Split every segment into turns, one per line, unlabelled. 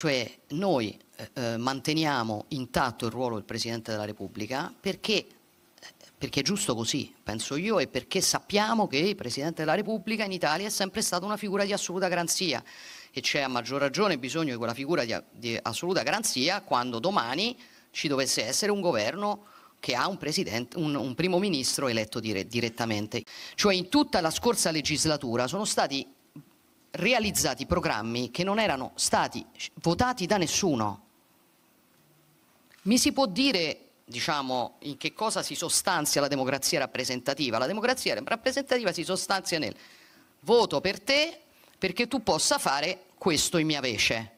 Cioè noi eh, eh, manteniamo intatto il ruolo del Presidente della Repubblica perché, eh, perché, è giusto così, penso io, e perché sappiamo che il Presidente della Repubblica in Italia è sempre stata una figura di assoluta garanzia e c'è a maggior ragione bisogno di quella figura di, di assoluta garanzia quando domani ci dovesse essere un governo che ha un, un, un primo ministro eletto dire, direttamente. Cioè in tutta la scorsa legislatura sono stati realizzati programmi che non erano stati votati da nessuno. Mi si può dire diciamo, in che cosa si sostanzia la democrazia rappresentativa? La democrazia rappresentativa si sostanzia nel voto per te perché tu possa fare questo in mia vece.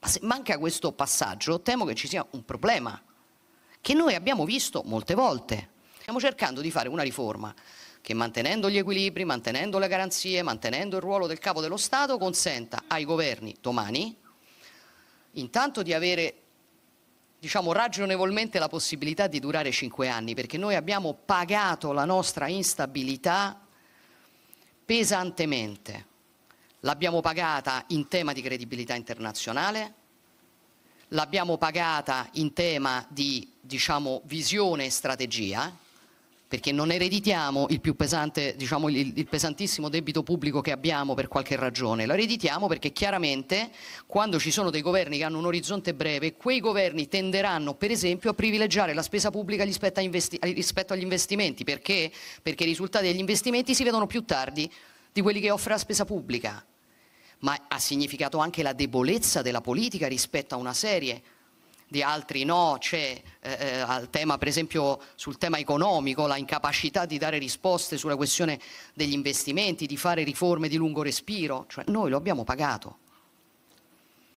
Ma se manca questo passaggio, temo che ci sia un problema che noi abbiamo visto molte volte. Stiamo cercando di fare una riforma che mantenendo gli equilibri, mantenendo le garanzie, mantenendo il ruolo del capo dello Stato, consenta ai governi domani intanto di avere diciamo ragionevolmente la possibilità di durare cinque anni, perché noi abbiamo pagato la nostra instabilità pesantemente. L'abbiamo pagata in tema di credibilità internazionale, l'abbiamo pagata in tema di diciamo, visione e strategia, perché non ereditiamo il, pesante, diciamo, il, il, pesantissimo debito pubblico che abbiamo per qualche ragione, lo ereditiamo perché chiaramente quando ci sono dei governi che hanno un orizzonte breve, quei governi tenderanno per esempio a privilegiare la spesa pubblica rispetto, investi rispetto agli investimenti, perché? perché i risultati degli investimenti si vedono più tardi di quelli che offre la spesa pubblica, ma ha significato anche la debolezza della politica rispetto a una serie di altri no, c'è eh, eh tema, per esempio sul tema economico la incapacità di dare risposte sulla questione degli investimenti, di fare riforme di lungo respiro, cioè noi lo abbiamo pagato.